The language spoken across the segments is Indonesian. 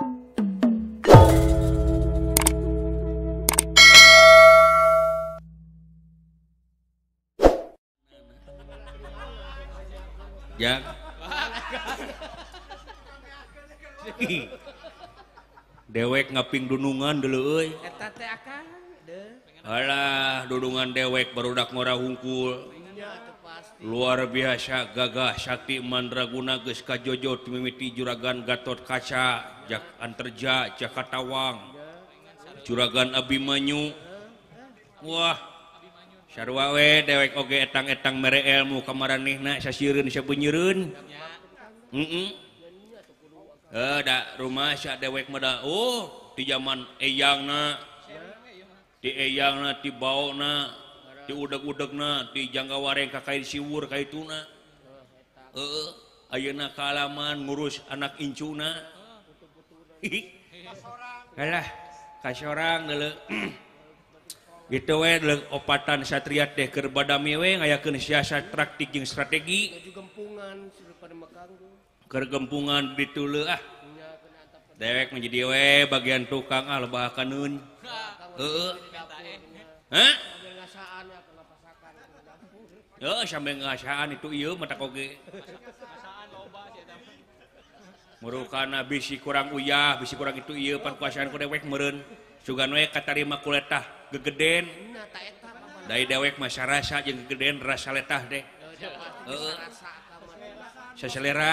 Jak. Ya. dewek ngaping dunungan dulu euy. Eta teh akan. Alah, dudungan dewek baru dak ngora hungkul. luar biasa gagah sakitkti mandraguna geska Jojo Timiti juragan Gato kaca Jakja Jakartawang jugan Abimanyu Wahwe dewek oge etang-etang mere elmu kamarrin sayanyidak rumah dewek meda di oh, zamanang diang dibau na mau udah-gudegna dijangngka warng kakin siwur kaituna auna alaman murus anak Incunalah kas gituatan satriat dehba mewe aya kesiasa praktik yang strategikergempungan di ah dewek menjadiwe bagian tukang albakanun ah, ke sampaian itu mata ko murukan nabisi kurang uyah bisi kurang itu pankuasaan kuwek merun Su katama kuleta gegeden dari dewek masyarakat yang geden rasa letah deh saya selera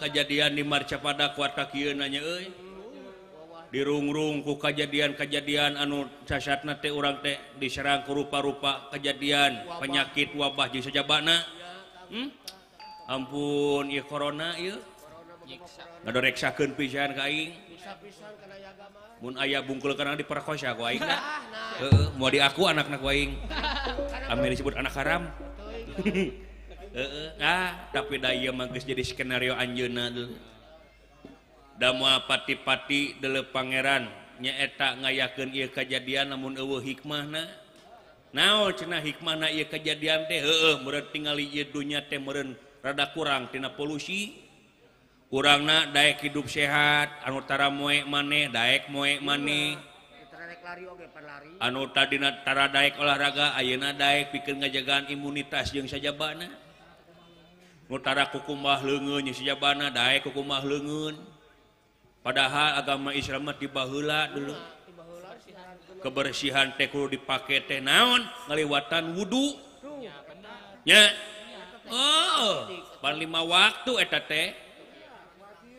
kejadian di mar pada kuat Kyunnya dirungrungku kejadian-kejadian anu sasyatnate orang diserang kerupa-rupa kejadian penyakit wabahju saja bak hmm? ampun I kor y pis pun ayaah bungkul karena diperkosa mau dia aku anak-ak Waing Amerika disebut anak haram nah tapiis jadi skenario An dan pati-pati De Pangeran nyeeta ngayken kejadian namun hikmah Nah nanah hikmana kejadian T tinggalnya tem rada kurangtinana polusi kurangna Day hidup sehat Anutara moek mane Dayek moek man antadinatara olahraga ayeuna pikir kejagaan imunitas yang saja bakna Utara kukumah lengkumah padahal agama Islamat dibaula dulu kebersihan te dipake naon meliwatan wudhu ya paling waktu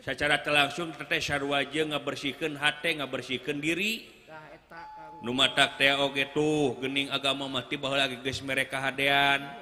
secara langsungtete wajah nga bersihkanhati nggak bersihkan diri numa gituning agama mati lagi guys mereka hadean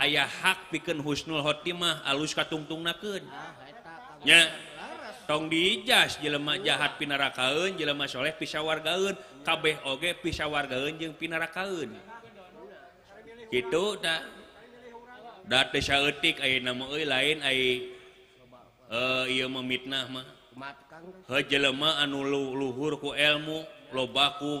ayaah hak piken Husnulhotimah alus ka tumtung nakennya tong diija jelemak jahat pinara kaun jelemah-sholeh pisah wargaun kabeh oge pisah wargaun je pinara kaun gitutik aya nama lain ay eh, ia memitnah jelemah anulu luhur ku elmu lobaku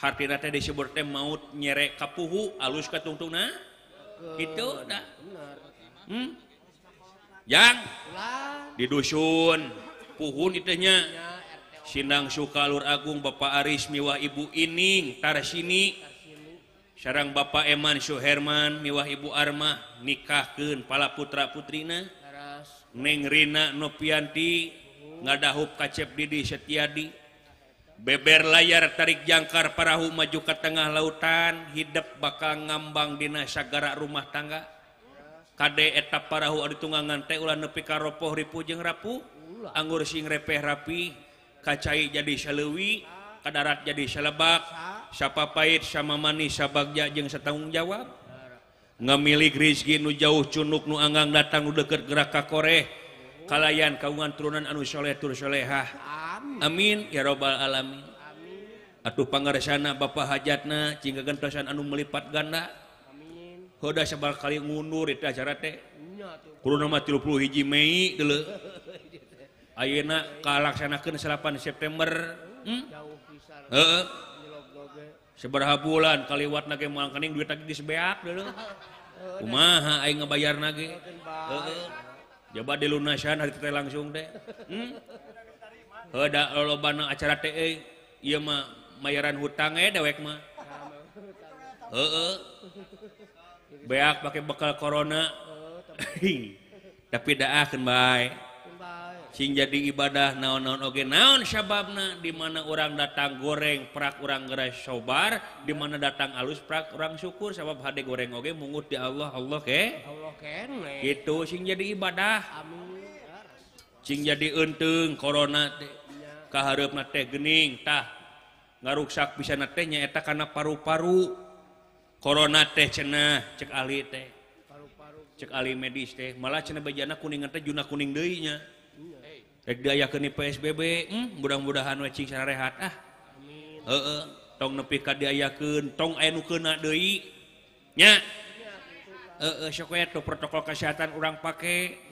rata di disebut maut nyerek kapuhu alus keuntunguna itu hmm? yang didusun puhun itunya Sindang su kalur Agung Bapak Aris miwa Ibu ini Tar sini sarang Bapak Eman Soe Herman Miwa Ibu Arma nikah keun palaputra Putrina Neng Rina nopianti ngadahub kacep didi Setia di beber layar tarik jangkar parahu maju ke tengah lautan hidup bakal ngambang di sagara rumah tangga KD etap parahutungangan teula nepi karopo Ripu jeng rapu anggur sing repeh rapi kacai jadi selewi kadarrat jadi selabak siapa pahit sama manisisa Bagjajeng Se tanggung jawab ngmilih Grizgi Nu jauhcunuk Nu Anggang datanggu dekat gera Ka Korekalalayan Kaungan turunan anusholehtulsholehah ah Amin ya robbal alami Aduh Pangarsana Bapak Hajatna gandasan anu melipat gandada se kali mundur acara Melaksanakan 8 September hmm? sebera bulan kaliwat na tadi duluahangebayar na ja di lunasan langsung deh hmm? acara T Mayaran hutang e, dewek be pakai bakal korona tapi da akan bye sing jadi ibadah naon-onge naonyababna dimana orang datang goreng perakkurang guys sobar dimana datang alus pra orang syukur sebab had goreng Oke mugut di Allah Allah ke itu sing jadi ibadah sing jadi untung kor T kalau harap mateingtah nggak rusak bisa natenyaak karena paru-paru Coronaona teh cena cekkali teh paru-paru cekali medis teh malah cena kuning kuninginya PSBB hmm, mudah-mudahan waci syrehat ahngkenngnya protokol kesehatan u pakai dan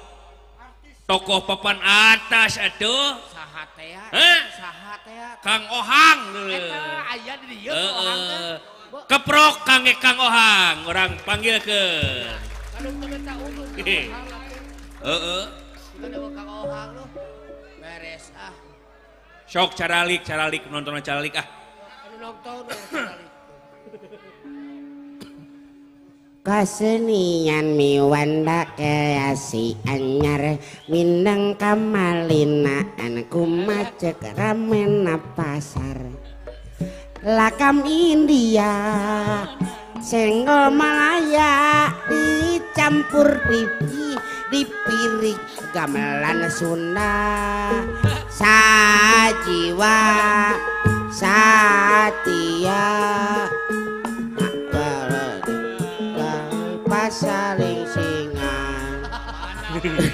koh papan atas Aduh Ka Ohang keprokan kang ohang orang panggil ke sok caralik caralik nontonkah kesenian miwanda kreasi anyar Windang kamalinaan kumacek ramena pasar Lakam India Senggol Malaya dicampur pipi dipirik gamelan Sunda Sajiwa satia.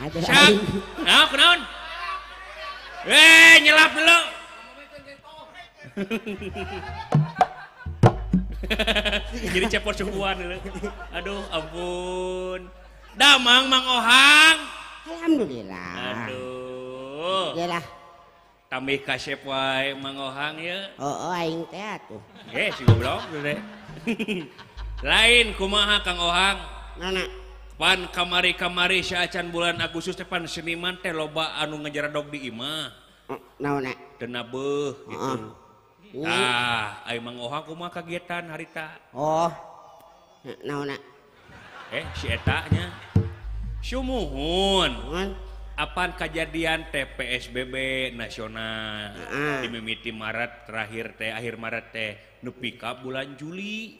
Nah, kenaun. Eh, nyelap dulu. Jadi cepot subuhan dulu. Aduh, ampun. Damang Mang Ohang. Alhamdulillah. Aduh. Yalah. Tambah kasep wae Mang Ohang ya. Oh, oh aing teh atuh. Eh, si goblok deh. Lain kumaha Kang Ohang? Nana. punya kamari-kamari sayacan bulan Agustus depan seniman te loba anu ngajaran Dodi Imama kagiatan harita Oh ehumuhun eh, apa kejadian TPSBB nasionaliti Maret terakhir T akhir Maret tehpika bulan Juli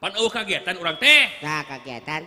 panuh kagiatan u teh kagiatan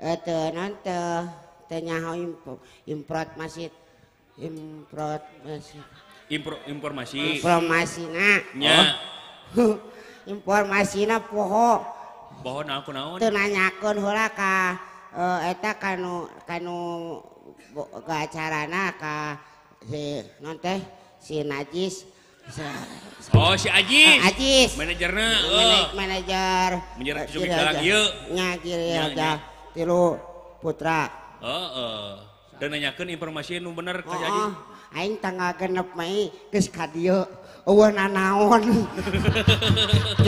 atau nanti tanya info import masjid import masjid Impro, informasi informasi nah nya oh. informasi nah poho poho na aku naon tuh nanyakan hula ka uh, eta kanu kanu ke acarana ka si non si najis Oh si Ajis. Uh, Ajis. Manajerna. Uh. Manajer. Manajer. Manajer. Manajer. lagi Manajer. Manajer. ya tilu putra heeh dan nanyakan informasi nu bener kayak aja aing tanggal genep mai geus ka dieu eueuh nanaon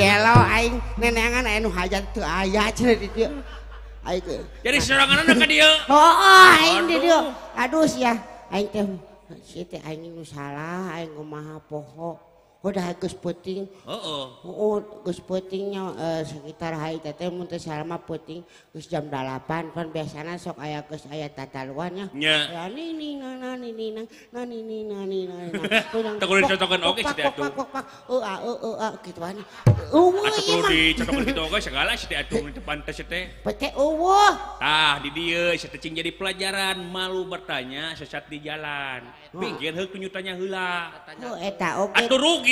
aing nenengan aing nu hajat tuh ayah cenah di dieu aing jadi sorangan anu ka Oh, Oh, aing di dieu aduh sia aing teh si teh aing nu salah aing kumaha poho udah Gus Puting. Oh, oh. Gus oh, oh, Putingnya uh, eh, sekitar hari teteh muntah selama Puting Gus jam delapan kan biasanya sok ayah Gus ayah tataluan ya. Nya. Ya nini nana nini nana nani nani nani. Tak kudu dicontohkan oke sih atuh. Pak pak oh ah oh ah gitu kan. Uwe. Atau iya kudu dicontohkan gitu oke segala sih atuh di depan teh teh. Pete uwe. Tah di dia sih cing jadi pelajaran malu bertanya sesat di jalan. Pinggir heuh kunyutanya hula. Oh eta oke. Atuh rugi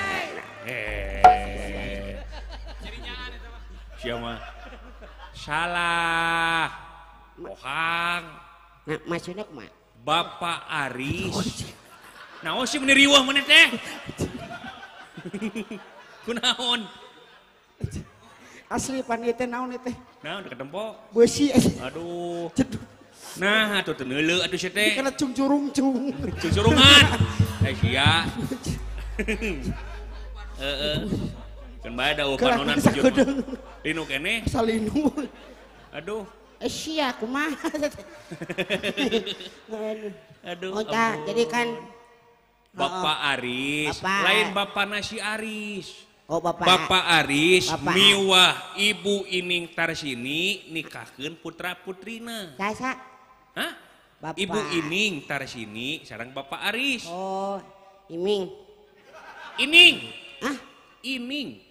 salah Ohang nah, maksudnya kemana? Bapak Aris oh, iya. naon sih meni riweuh mana teh kunaon asli panitia naon teh naon nah, ketempo beusi eh. aduh Nah, atau tenele, atau sete. Karena cung curung cung. Cung curungan. Eh, iya. Heeh. Kan bae da upanon Linu kene? Asal linu. Aduh. Asia eh, ya, kumaha. Aduh. Oh, jadi kan Bapak oh, oh. Aris, Bapak. lain Bapak Nasi Aris. Oh, Bapak. Bapak Aris Bapak. miwah Ibu Ining Tarsini nikahkan putra putrina. Sasa. Hah? Bapak. Ibu Ining Tarsini sekarang Bapak Aris. Oh, Iming. Ining. Ah, Iming.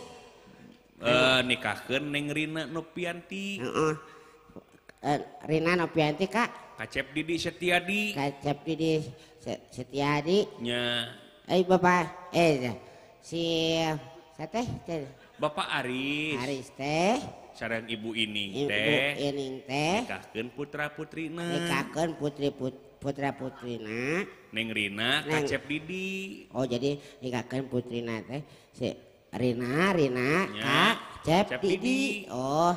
Eh, nika Neng Rina Nopianti eh, Rina Nopianti Kak kacep didi Seia di settiadiknya eh, Bapak si Bapak Ari teh saran ibu ini teh putra-putri putriput putra-putrina Neng Rina Didi Oh jadi Putri teh Rina, Rina, ya. Kak, Cep, Cep Didi. Didi. Oh,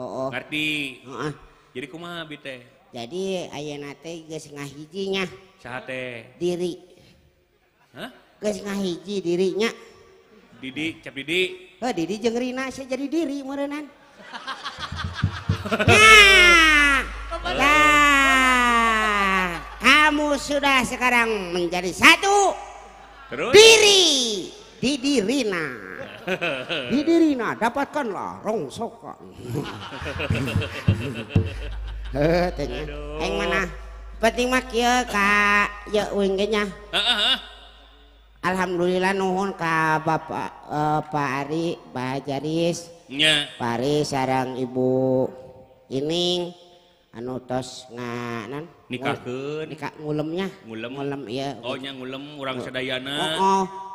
oh, oh. Ngerti. Oh, ah. Jadi kumaha bi teh? Jadi ayeuna teh geus ngahijinya. Saha teh? Diri. Hah? Geus ngahiji dirinya. Didi, Cep Didi. Oh, Didi jeung Rina sih jadi diri meureunnan. nah. Oh. Nah. Kamu sudah sekarang menjadi satu. Terus? Diri. na dapatkan lo rong so eh, mana pet Ka Alhamdulillah Nuho Ka Bapak eh, Fahri Bais Paris sarang ibu ini ans ngaanngunyalemulemnyalem orang oh, sedayana oh, oh.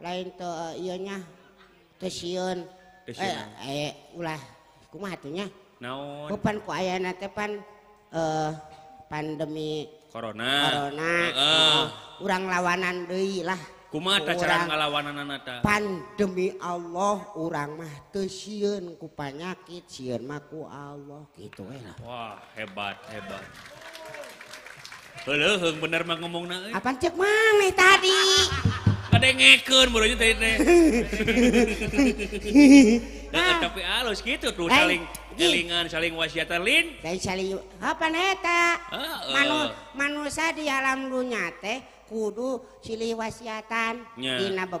lain tuh e, iyanyaun unyapanpan eh, ah. eh e, pandemic kor oh, urang lawanan belah ku ada lawanan pandemi Allah urangmah tu siunkupnya Kiun maku Allah gitu hebat-hebat benermah ngomong cek man tadi saling wasia manusia dilam lunya teh kudu siihwaihatan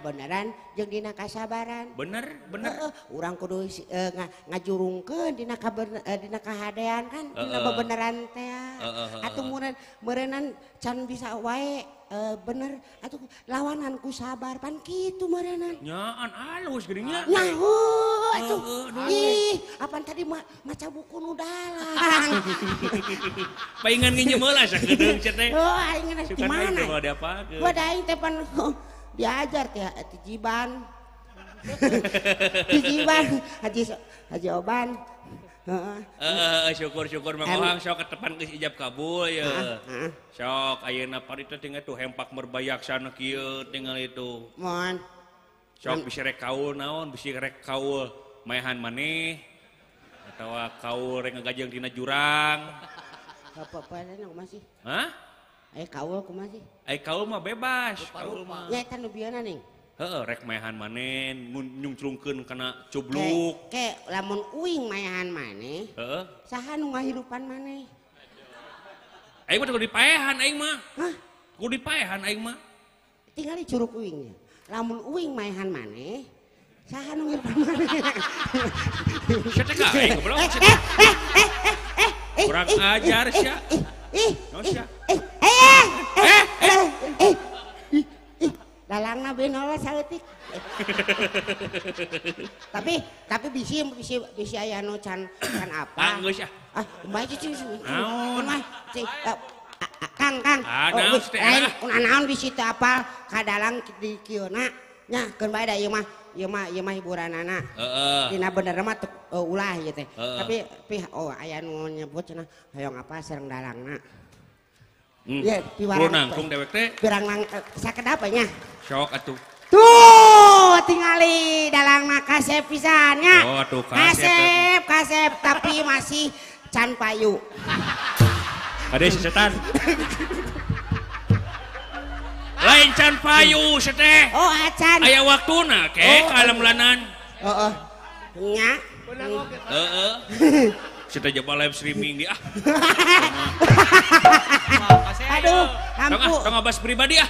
beneran jadidina kasabaran benerbener orang kudu ngajurung kedina kadina keadaan benean atau bean can bisa wa uh, bener atau lawananku sabar pan gitu maranan nyaan alus gedenya nah uh, atuh eh, eh, ih apaan tadi ma maca buku nu dalang paingan ge nyemeula sakedeung teh oh aing ngerti di mana kalau ada apa gua daing teh pan diajar teh tijiban tijiban haji haji oban Eh, eh, eh syukur-syukur so kepan keb kabul ya sok na itu tinggal tuh hempak merbayak sana Ky tinggal ituhon sok bisa reka naonrekul mayhan man ketawa kau gatina jurang masih kaumah bebas rek mayhan manenmunkenkana cubluk lamun uing mayan maneh sahipan manehahan dipaahan tinggalugnya lamun uing mayan manehjar dalang nabi nawa saeutik tapi tapi bisi bisi bisi aya nu can can apa anggeus ya? ah bae ah, cing naon mah cing eh, kang kang lain ah, oh, lain ah? eh, naon bisi itu apa ka di kieu-na nya keun bae da ieu mah ieu mah ieu mah hiburanana heeh bener mah eh, ulah gitu, tapi tapi oh aya nu nyebut cenah hayong apa sareng nak? Hmm. Iya, ya, piwara. nangkung dewek teh. Pirang nang eh, apa nya? Sok atuh. Tuh, tingali dalang mah kasep ya pisannya. Oh, atuh kasep. Kasep, ya. tapi masih can payu. Ada si setan. Lain can payu seteh. Oh, acan. Aya waktuna ke oh, kalem lanan. Oh, oh. Heeh. Uh, Nya. Uh, uh. Kita coba live streaming dia. Ah. Aduh, tengah, tengah bahas pribadi ya,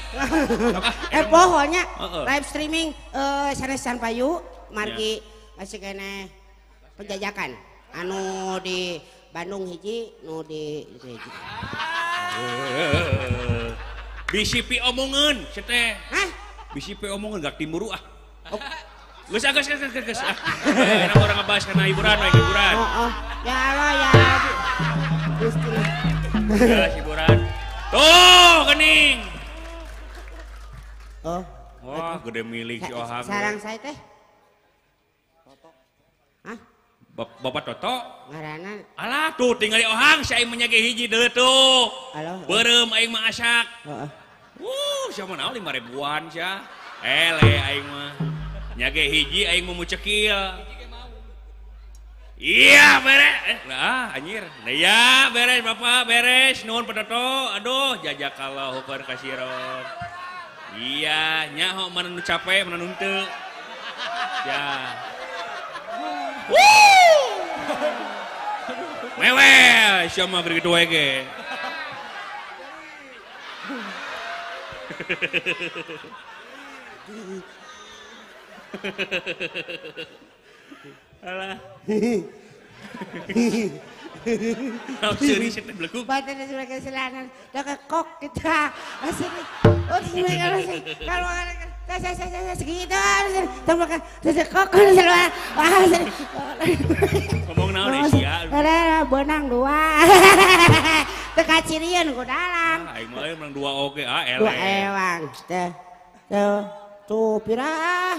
Eh pokoknya live streaming eh sanes sanpayu, Payu margi iya. masih kene penjajakan anu di Bandung hiji nu di hiji. Bisi omongan, cete. Hah? Bisi omongan gak timuru ah. Ah, ah. eh, buraburabura oh, oh. ken oh. gede milik ba tuh tinggal saya menya hiji de tuhak ribuan ajaak hiji ngoki iya bereklah anjiya beres ba eh, beres non pada Aduh jajak kalaubar kasiro iyanya kok mana mencapai men ya mewek Alah. benang dua. Teka cirian ku ah, dua oke, Tuh, ah, tuh pirah.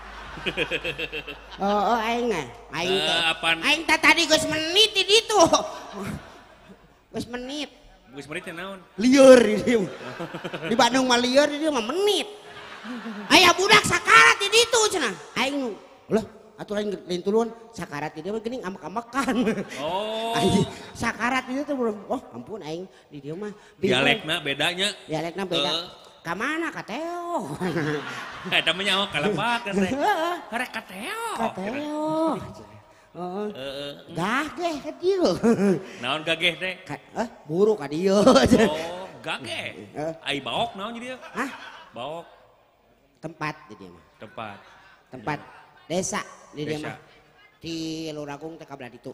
oh, oh aing Aing eh, teh. Uh, apaan? Aing teh tadi geus menit di ditu. Geus menit. Geus menit teh naon? Lieur di dieu. di Bandung mah lieur di dieu mah menit. Aya budak sakarat di ditu cenah. Aing lah atuh lain lain turun sakarat di dieu mah geuning amak-amakan. Oh. Aing sakarat di dieu tuh oh ampun aing di dieu mah dialekna bedanya. Dialekna beda. Uh. Kamana kateo? Ada mah nyawa kalapak teh. Karek kateo. Kateo. Heeh. Gageh ka dieu. Naon gageh teh? Eh, buru ka dieu. Oh, gageh. Ai baok naon jadi Hah? Baok. Tempat jadi mah. Tempat. Tempat iya. desa di dia mah. Di Luragung teh kabelah ditu.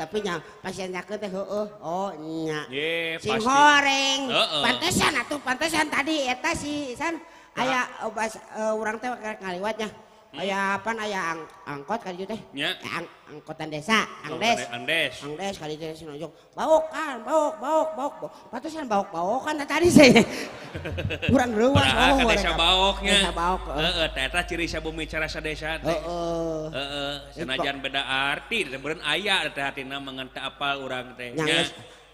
tapinya pasiennya gorengtes pantesan tadi eta sih aya obat eh, urang tewak kaliwatnya Hmm? Ayah apa ayah ang angkot kali juteh teh? Ya. Ang angkotan desa, angdes. Angdes. Angdes kali juteh sih nojok. Bauk kan, bauk, bauk, bauk. Patusan bauk, bauk kan tadi saya. Kurang ruas bau Ke oh, desa bauknya. Desa bauk. Oh. Heeh, eta ciri sabumi cara sadesa eh oh, eh eh senajan beda arti, sebenarnya ayah teh nama mengenta apa urang teh. Ya.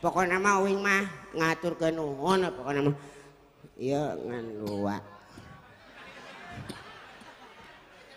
Pokoknya mah uing mah ngatur ke nuhun pokoknya mah. Iya ngan luak.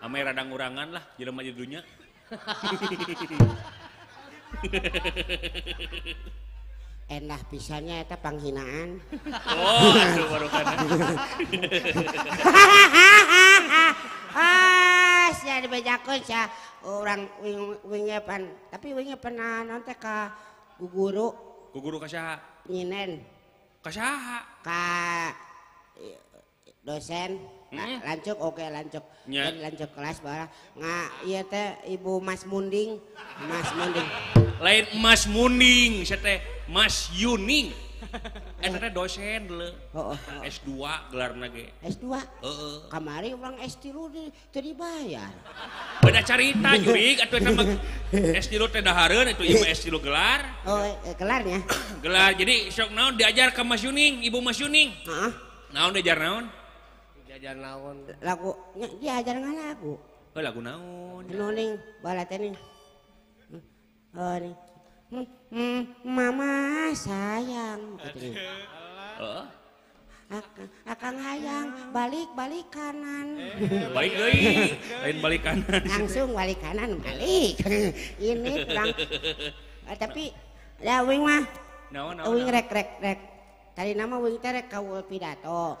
Ame radang urangan lah jelema di dunia. Enak pisannya itu penghinaan. Oh, aduh baru kana. Eh. Ah, sia dibejakeun orang urang wingi pan, tapi wingnya pernah nonte ka guguru. Guguru ka saha? Nyinen. Ka saha? Ka dosen nah lancuk oke okay, lancuk yeah. Dan lancuk kelas bara nggak iya teh ibu mas munding mas munding lain mas munding saya teh mas yuning eh teh dosen le oh, S2 gelar nage S2 kemarin kamari urang S3 teu dibayar beda cerita jurig atau sama S3 teh dahareun itu ibu S3 gelar oh eh, eh gelarnya gelar jadi sok naon diajar ke Mas Yuning ibu Mas Yuning heeh naon diajar naon ajar naon lagu ya dia ya, ajar nggak lagu oh lagu naon nuling balat ini hmm, oh nih hmm, hmm, mama sayang gitu oh akan hayang balik balik kanan eh, balik lagi lain balik kanan langsung balik kanan balik ini kurang eh, tapi ya wing mah no, no, wing no. rek rek rek tadi nama wing terek kau pidato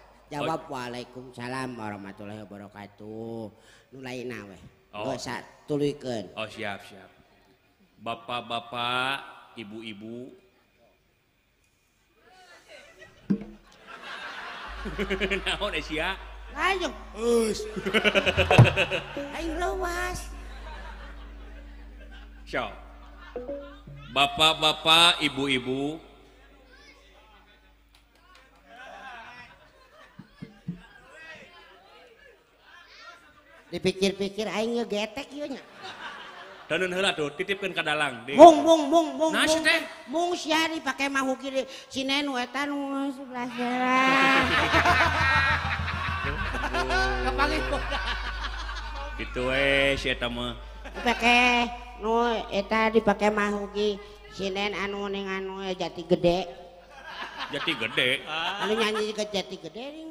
alaikum salam warahmatullahi wabarakatuh oh. oh, bapak-bapak ibu-ibu bapak-bapak ibu-ibu dipikir-pikir aing ngegetek ieu nya Danun heula tuh titipkeun ka dalang. Mung mung mung mung. Nah, teh. Mung sia dipake mahu kiri sinen nu eta nu sebelah sarang. Kapanggih bodak. Kitu we si eta mah. Dipake nu eta dipake mahu ki sinen anu ning anu jati gede. Jati gede. Anu nyanyi ke jati gede ning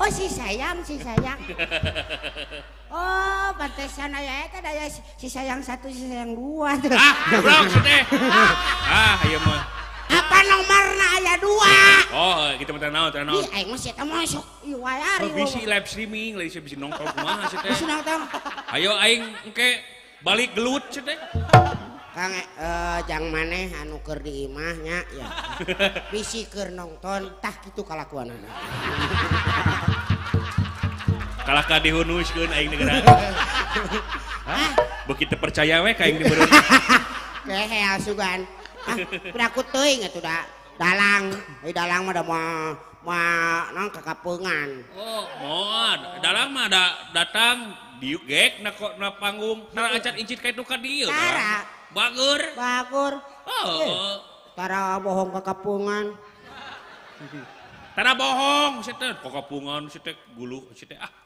Oh si sayang, si sayang. Oh, pantesan ayah itu ada si, ya, si sayang satu, si sayang dua. Ah, goblok sudah. Ah, ayo mah. Iya, Apa nomornya ayah dua? Oh, eh, kita mah naon, teh naon. Ih, ayo mah si eta mah sok ieu wae oh, Bisi live streaming, lain bisi nongkrong rumah. sih Bisi nongkrong. Ayo aing engke balik gelut sih Kang eh jang maneh anu keur di imah ya. Bisi keur nonton tah kitu anak kalahkah kan aing negara begitu percaya weh yang aing Hehehe kehe asugan tuh, ah, kudu tuh dah dalang eh dalang mah mau mah mah nang kekapungan oh mohon dalang mah dah datang diuk gek na kok na panggung nara acar incit kayak tukar dia dieu tara bagur bagur oh tara bohong kekapungan. tara bohong si kok kapungan, si teh guluh si ah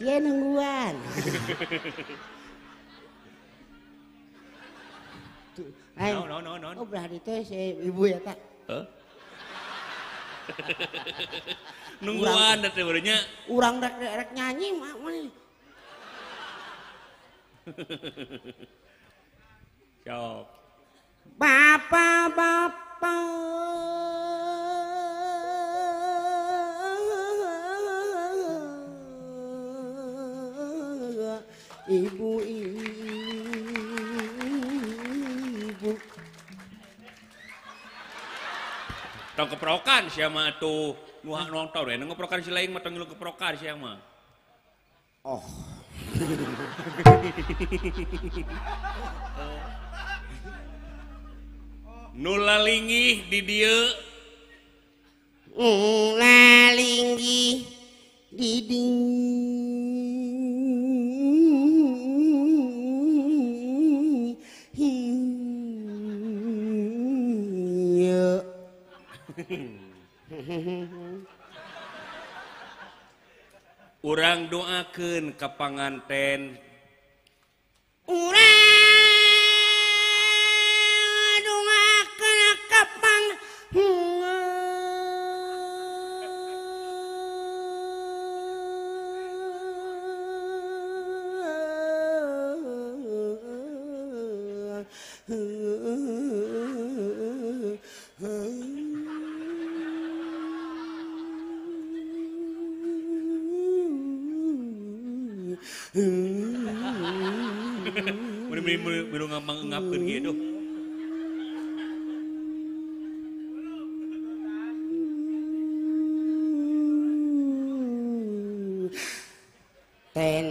Cie iya, nungguan. Hai. no, no, no, no. Oh, berarti itu si ibu ya, Kak? Huh? nungguan dan barunya. Urang rek, rek nyanyi, mak. Cok. Bapak, bapak. ibu ibu tong keprokan siapa tuh nuhak nonton ya keprokan si lain matang lu keprokan siapa oh nulalingi di dia nulalingi di dia hehe Hai orangrang doaken kapanganten Hai rang Hai pen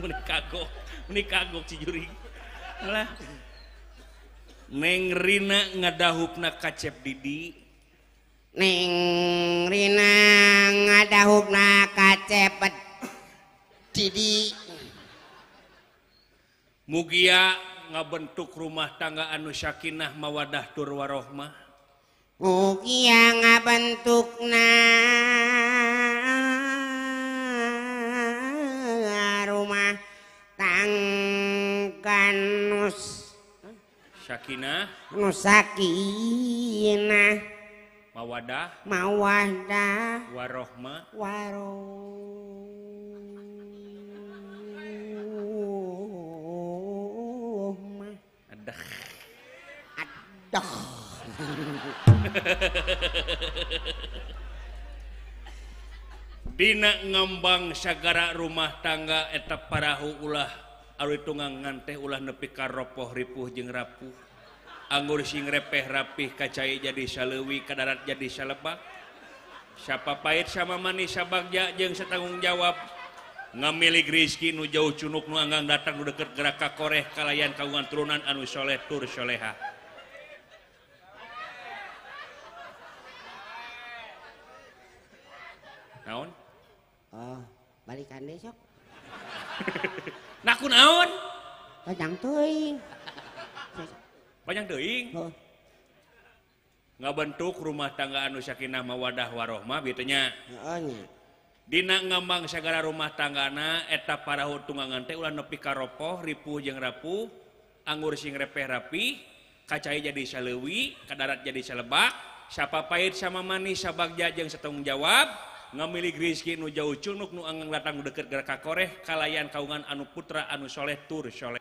men kagoi kago cijurrilah ne Ri ngadahub na kacep didi Neng ngadahub na kacepet didi Hai mugia ngabentuk rumah tangga anu Syakinah Mawadah Du warohmah Ugi ngabentukna rumah tangkan nus Syakina Nusakina Mawadah Mawadah Warohma Warohma Adah Adah Dina ngembang sagara rumah tangga etap parahu ulah awi tunggangngan teh ulah nepi karoooh ripuh jeng rapuh anggur sing repeh rapih kacaya jadi salewi kadar jadi salebak Si pahit sama manisa Bagjajeng setanggung jawab ngamili Grizky nu jauhcunuk nugang datang dekat geraka Kore kalyan kaungan turunan Anu Sholehtursholehha buat Oh balik naun panjang panjang nggak oh. bentuk rumah tanggaan usyakin nama wadah warohmah begitunya Di ngembang segala rumah tanggana etap parahu tungangan teulapi karopo ripuh jeng rapu anggur sing repe rapi kacaya jadi selewi kadarrat jadi selebak Si pahit sama manisa Bag jajeng setegung jawab ngamili ki nu jauh cunuk nu angang laang dekat gera ka korre kalayan kaungan anu putra anu soleh turlek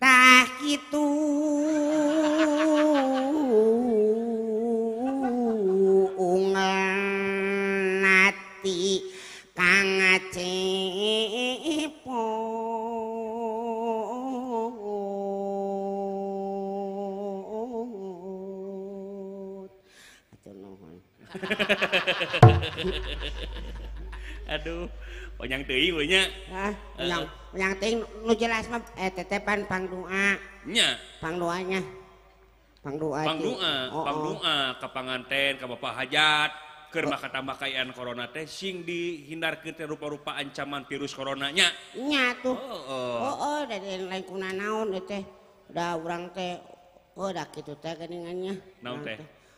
tak itu ha Aduhnya eh, yang eh. jelaspanpangduanya eh, pangduanyapang Kapanganten oh, oh. Ka hajat ke oh. tambahaian korona testing dihindar ke rupa-rupa ancaman virus kornyanya tuh dari euh naon udah orang teh gituingannya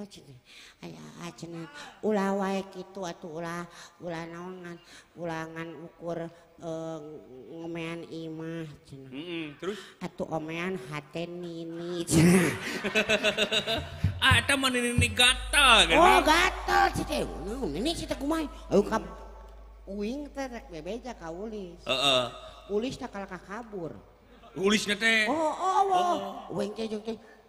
ajenan ulah wae kitu atuh ulah ulah naongan ulangan ukur eh, ngomean imah cenah terus atuh omean hate nini cina ah eta mah nini gatal kan oh gatal cina nini cite kumai aku kap uing teh rek bebeja ka ulis heeh ulis teh kalah kabur ulisnya teh oh oh oh, oh. uing teh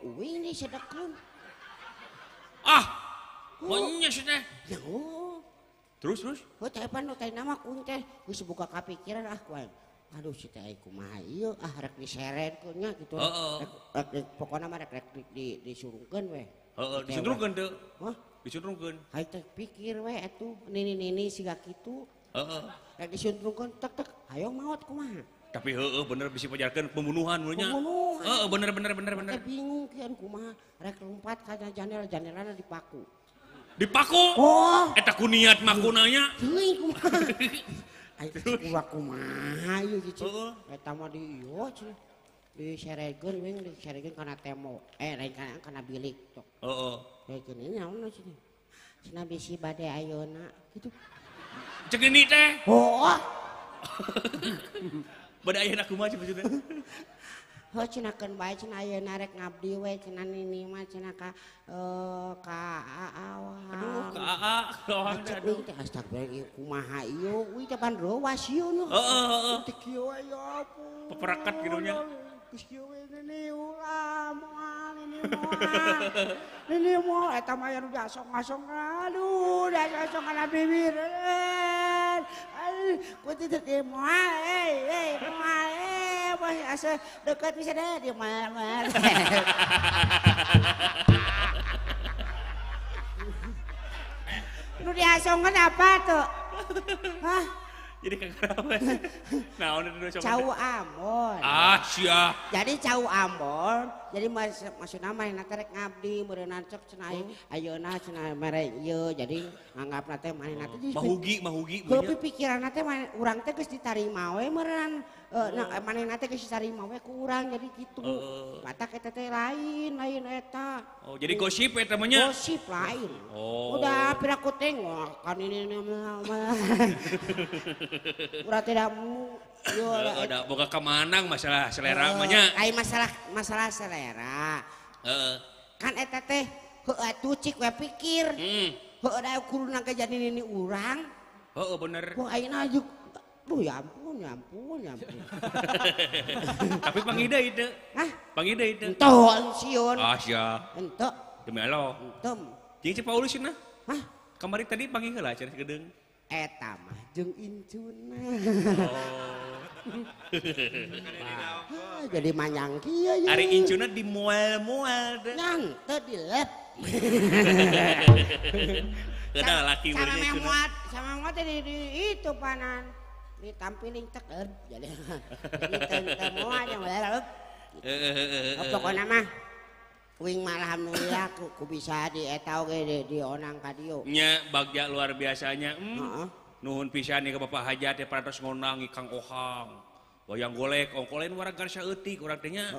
Uwi ini sedeklun. Ah, oh. maunya sudah. Ya, oh. Terus terus? kau teh pan teh nama kun teh geus buka kapikiran ah kau Aduh si teh kumaha iya, ieu ah rek diseret kunya gitu. Heeh. Oh, rek, rek, pokona mah rek rek di disurungkan weh. Heeh, disundrungkeun teu. Hah? Disundrungkeun. Hayu teh pikir weh itu nini-nini siga kitu. Heeh. Rek disurungkan tek tek hayo maot kumaha. Tapi heeh bener bisa pajarkeun pembunuhan mun nya. Heeh, bener bener bener bener. bingung kian kumaha rek lompat ka jendela jendelana dipaku. Dipaku? Oh. Eta eh, ku niat makunanya. Teuing kumaha. Ayo ulah kumaha ieu gitu. Heeh. Eta eh, mah di ieu iya, cenah. Di seregeun wing di seregeun kana temo. Eh lain karena bilik Oh. Heeh. Seregeun ini sih cenah. Cenah bisi badai ayeuna gitu. Cegeni teh. Oh. Bade kuma kumaha maksudnya? cina ken baik, cina ya narek ngabdi we cina nini ma, cina ka uh, ka aa aduh ka aa doang aduh teh astagfirullah ieu kumaha iyo, wih teh pan rowas ieu nu teh kieu we ya peperakat gitu nya ini kieu we nini ini moal nini moal nini moal eta mah ya nu asong aduh diasong-asong kana bibir eh. Kutu terkemo, eh, eh, mau apa asa dekat bisa deh di mana nu diasongan apa tuh Hah? jadi kekerabat nah udah dulu coba cau ambon. ah sia jadi cau ambon. jadi mas masuk nama yang nanti ngabdi beri nancok cenai oh. ayo na cenai merek iya jadi nganggap nanti mana nanti oh. mahugi mahugi tapi pikiran nanti orang teh harus ditarik mawe merenan Uh, nah, eh, mana nanti ke sisari mawe eh, kurang jadi gitu. Uh, Mata kita teh lain, lain eta. Oh, jadi gosip ya temannya? Gosip lain. Oh. Udah hampir aku tengok kan ini nama. Udah tidak mau. ada boga kemanang masalah selera uh, namanya. Ai masalah masalah selera. Uh. Kan eta teh heuh cik, gue pikir. Hmm. Heuh kurun kudu nang ini urang. Heuh bener. Ku ayeuna aja. Duh ya ampun. Oh, ampun, ya ampun, Tapi pangida itu. ah Pangida itu. entah siun. Ah, siya. Ento. Demi Allah. Ento. Jadi si Paulus nah. Hah? Kemarin tadi panggil lah cari gedeng. Eh mah jeng incuna. Oh. jadi manyang kia ya. Hari incuna di mual-mual. Nyang, tadi di lab. Kada laki sama memuat, sama memuat di, itu panan. pil te maladul bisaang tadi luar biasanya hmm? nuhun pisan ke Bapak hajat para atas monang ikangkohang bayang golekongkollin war garsati kurangnya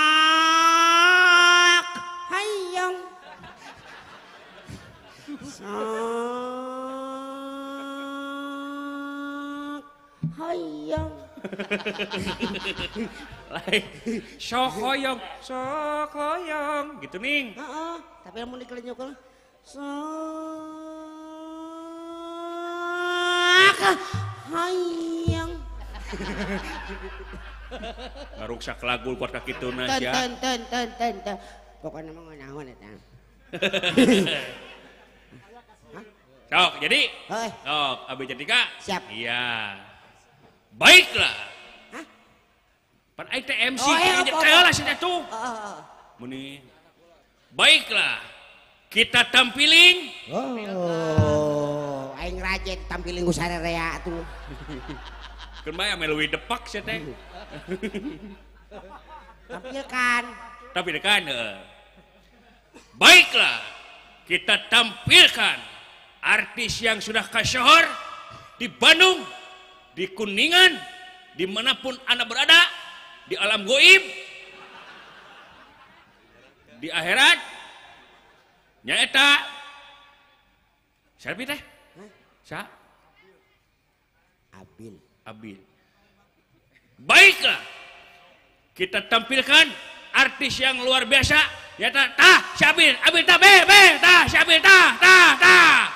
hoyong. Lain. Sok hoyong, sok hoyong. Gitu nih, Heeh, uh -uh. tapi yang mau dikelenyuk nyokol. Sok hoyong. Ngaruksak lagu kuat kaki tunas ya. Ten, ten, ten, ten, ten. Pokoknya mau ngonawan ya. Sok, jadi? Sok, abis jadi kak? Siap. Iya baiklah pan aing teh MC oh, iya, tuh ah, ah, ah. meni baiklah kita tampiling oh aing rajin tampiling ku sararea tuh Kenapa mah meluwi depak sih teh tapi ya kan tapi dekan ya baiklah kita tampilkan artis yang sudah kasyahor di Bandung di Kuningan, dimanapun Anda berada, di alam goib, di akhirat, nyata siapa teh? Sa? Abil. Abil. Baiklah, kita tampilkan artis yang luar biasa, ya tah, ta, Syabil, Abil tah, be, be, tah, siapa ta tah, tah.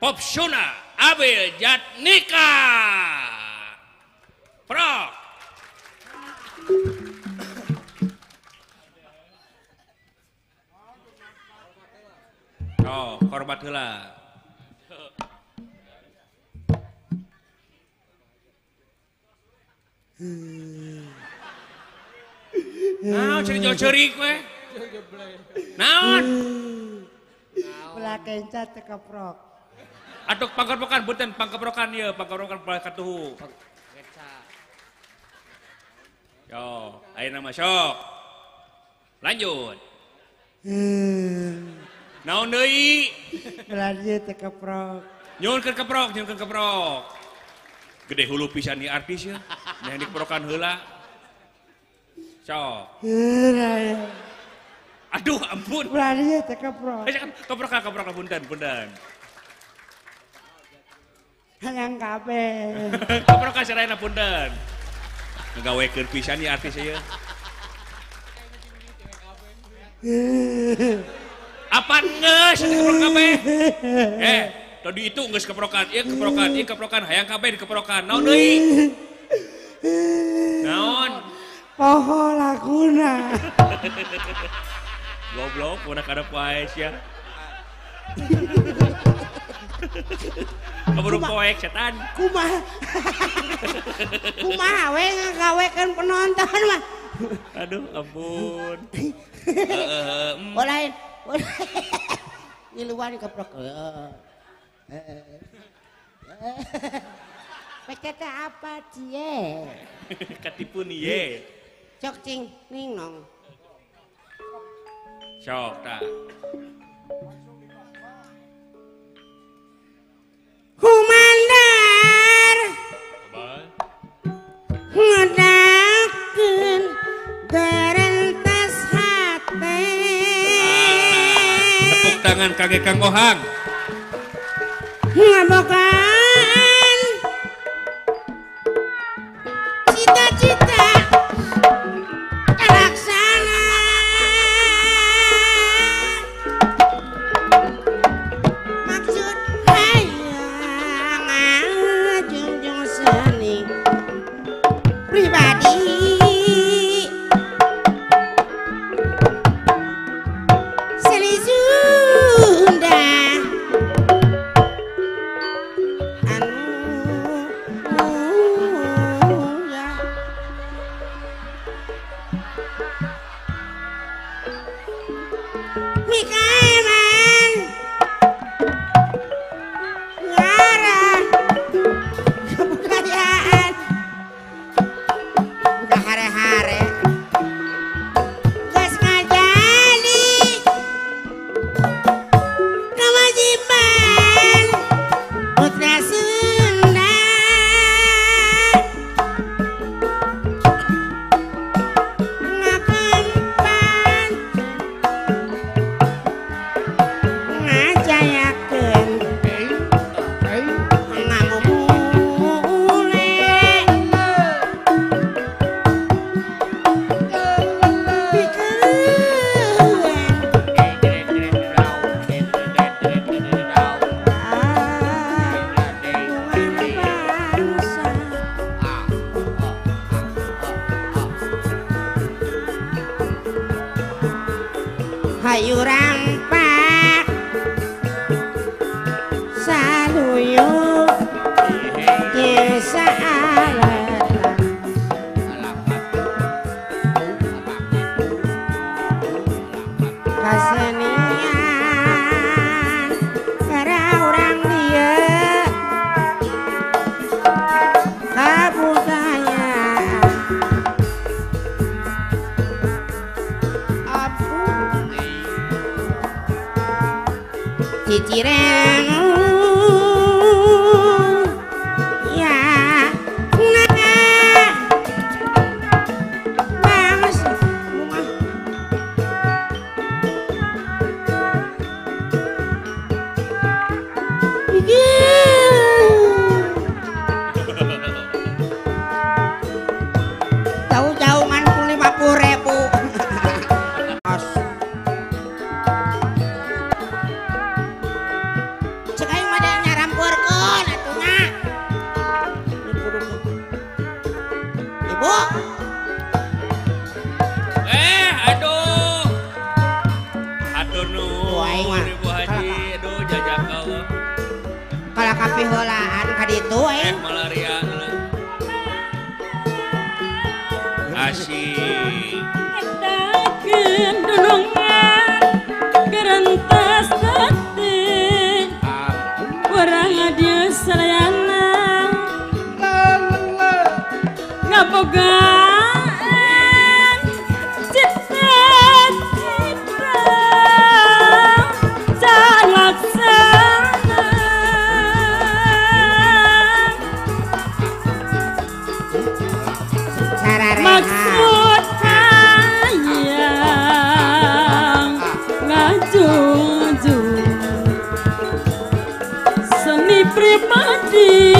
Popsuna Abil Jatnika Pro Oh, korbat gila. Nah, ceri jauh ceri kue. Nah Pula cat cekap rok. Aduk pangkeprokan, buten pangkeprokan ya, pangkeprokan berkat tuh. Yo, ayo nama shock. Lanjut. Naon deui? Lanjut ke keprok. Nyun ke keprok, nyun ke keprok. Gede hulu pisan di artis ya. di keprokan heula. Sok. Aduh ampun. Lanjut ke keprok. Keprok, keprok, punten, punten. Hangang kape Kaprok pun dan punten. Ngagawekeun pisan ya artis ya. Apa nges kapro kape? Eh, tadi itu nges keprokan, iya keprokan, iya keprokan, hayang kabeh dikeprokan. Naon deui? Naon? Poho laguna. Goblok, udah kadap wae sia. keburu poek setan kumaha kumaha we ngagawekeun penonton mah aduh ampun lain ngiluan keprok Pekete apa cie? Katipun ye. Cok cing ning nong. Cok tak. kage kanggohan ya mot Hadi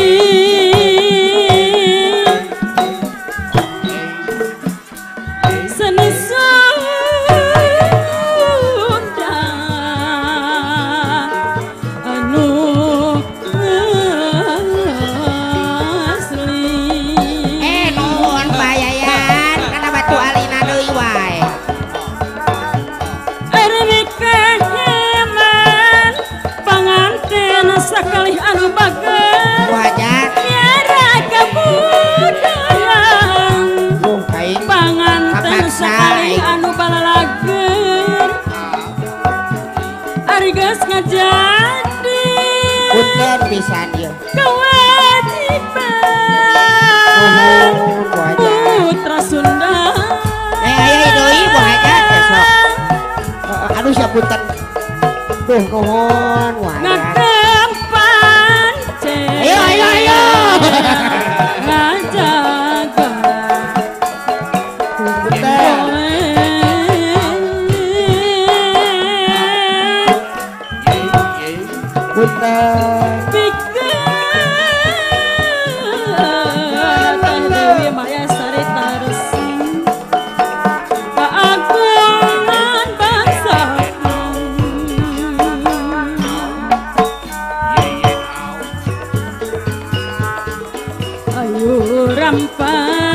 kurang pas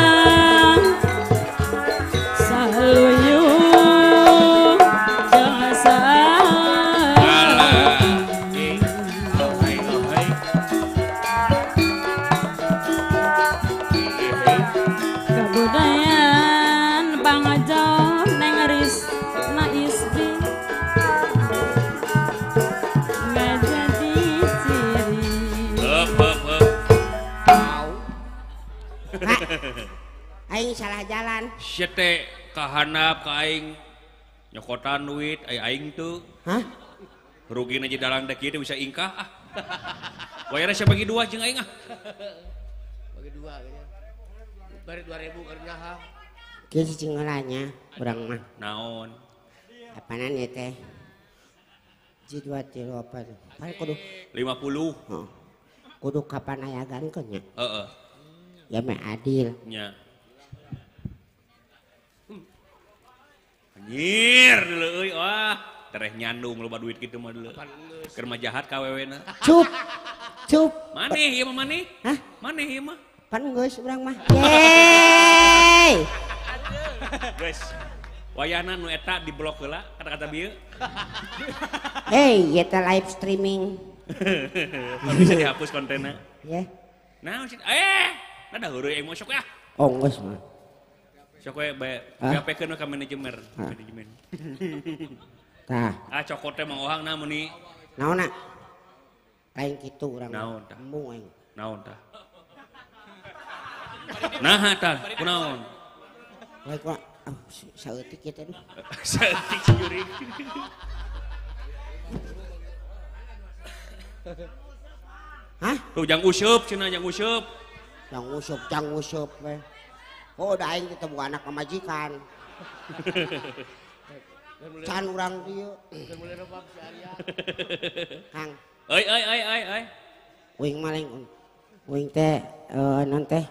kahanap ka aing nyokotan duit ay aing tuh hah rugi aja dalang dek itu bisa ingkah ah. bayarnya saya bagi dua jeung aing ah bagi dua kayaknya bari 2000 keur nyaha kieu cingelanya urang mah naon apanan ya teh ji dua tilu apa bari kan kudu 50 heeh kudu kapan ayagan nya heeh ya me adil nya nyir dulu euy wah tereh nyandung loba duit gitu mah dulu. Kerma jahat ka wewena. Cup. Cup. Maneh ieu iya mah maneh? Hah? Maneh ieu iya mah? Pan geus urang mah. Yeay. Guys. Wayana nu eta di blok heula kata-kata bieu. Hei, eta live streaming. bisa dihapus kontennya. Ya. Yeah. Nah, eh, ada huru emosi ya. Oh, enggak mah. Cokwe bae gapekeun ka manajemen. Manajemen. Tah. Ah cokotnya teh mangohang na muni. Naon na? Lain kitu urang. Naon tah? Embung aing. Naon tah? Nah, tah. Kunaon? Baik, Pak. Ah, saeutik kitu. Saeutik juri. Hah? Tuh jang usup, cina jang usup. Jang usup, jang usup, weh. mu anak majikan oh, je dihiburan teh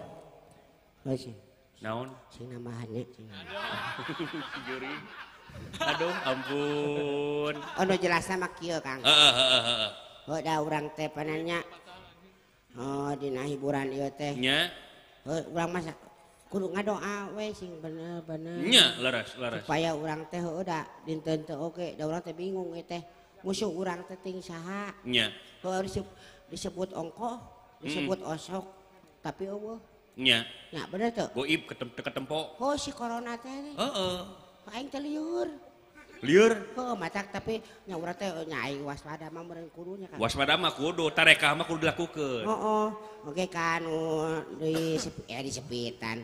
kudu ngadoa we sing bener-bener nya laras laras supaya orang teh udah dinten teh oke da urang teh bingung we teh musuh urang teh ting saha nya harus disebut ongkoh, disebut mm. osok tapi eueuh nya nya bener tuh goib ketem ketempo oh si corona teh heeh uh aing teh liur liur heeh matak tapi nya urang teh nya aing waspada mah meureun kudunya kan waspada mah kudu tarekah mah kudu dilakukeun heeh oh, oh. oke okay, kan uh, di sepi, ya, di sepitan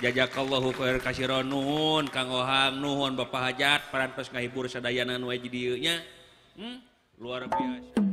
jajak Allahu kasronun kang o nuhon ba hajat peran pes kahibur sayanan wajidinya hmm? luar biasausta